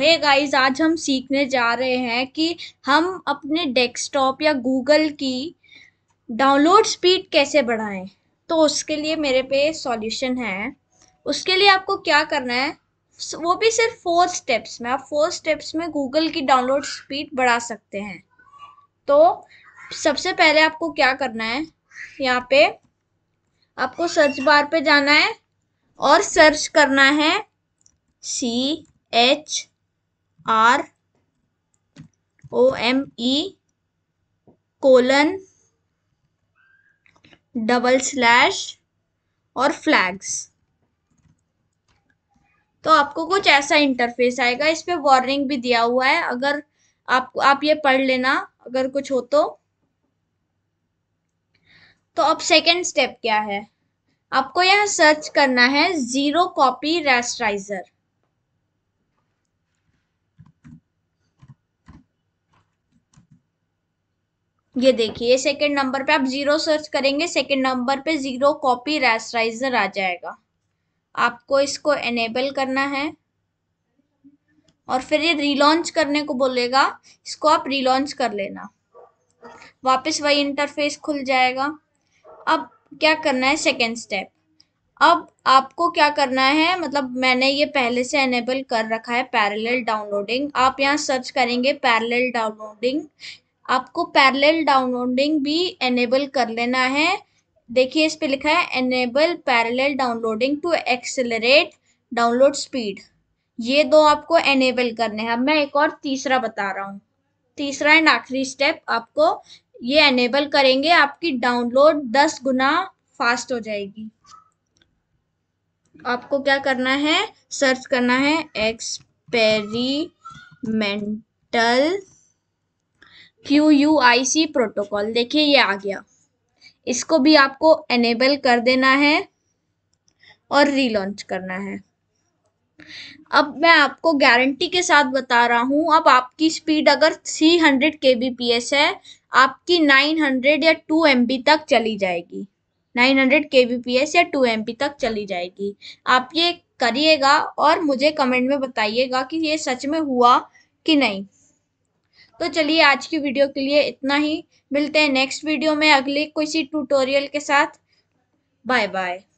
hey guys आज हम सीखने जा रहे हैं कि हम अपने डेस्कटॉप या गूगल की डाउनलोड स्पीड कैसे बढ़ाएं तो उसके लिए मेरे पे सॉल्यूशन है उसके लिए आपको क्या करना है वो भी सिर्फ फोर स्टेप्स में आप फोर स्टेप्स में गूगल की डाउनलोड स्पीड बढ़ा सकते हैं तो सबसे पहले आपको क्या करना है यहाँ पे आपको सर्च बार पे जाना है और सर्च करना है C H R O M E colon double slash और फ्लैग्स तो आपको कुछ ऐसा इंटरफेस आएगा इस पर वार्निंग भी दिया हुआ है अगर आप आप ये पढ़ लेना अगर कुछ हो तो तो अब सेकेंड स्टेप क्या है आपको यहाँ सर्च करना है ज़ीरो कॉपी रेस्टराइजर ये देखिए सेकंड नंबर पे आप जीरो सर्च करेंगे सेकंड नंबर पे जीरो कॉपी रेस्टराइजर आ जाएगा आपको इसको एनेबल करना है और फिर ये रीलॉन्च करने को बोलेगा इसको आप रिलॉन्च कर लेना वापस वही इंटरफेस खुल जाएगा अब क्या करना है सेकेंड स्टेप अब आपको क्या करना है मतलब मैंने ये पहले से एनेबल कर रखा है पैरेलल डाउनलोडिंग आप यहाँ सर्च करेंगे पैरेलल डाउनलोडिंग आपको पैरेलल डाउनलोडिंग भी एनेबल कर लेना है देखिए इस पे लिखा है enable parallel downloading to accelerate download speed ये दो आपको एनेबल करने हैं अब मैं एक और तीसरा बता रहा हूँ तीसरा एंड आखिरी स्टेप आपको ये एनेबल करेंगे आपकी डाउनलोड दस गुना फास्ट हो जाएगी आपको क्या करना है सर्च करना है experimental Q U I C protocol देखिए ये आ गया इसको भी आपको एनेबल कर देना है और रीलॉन्च करना है अब मैं आपको गारंटी के साथ बता रहा हूँ अब आपकी स्पीड अगर 300 हंड्रेड के बी पी एस है आपकी 900 या 2 एम तक चली जाएगी 900 एस या 2 एम तक चली जाएगी आप ये करिएगा और मुझे कमेंट में बताइएगा कि ये सच में हुआ कि नहीं तो चलिए आज की वीडियो के लिए इतना ही मिलते हैं नेक्स्ट वीडियो में अगले सी ट्यूटोरियल के साथ बाय बाय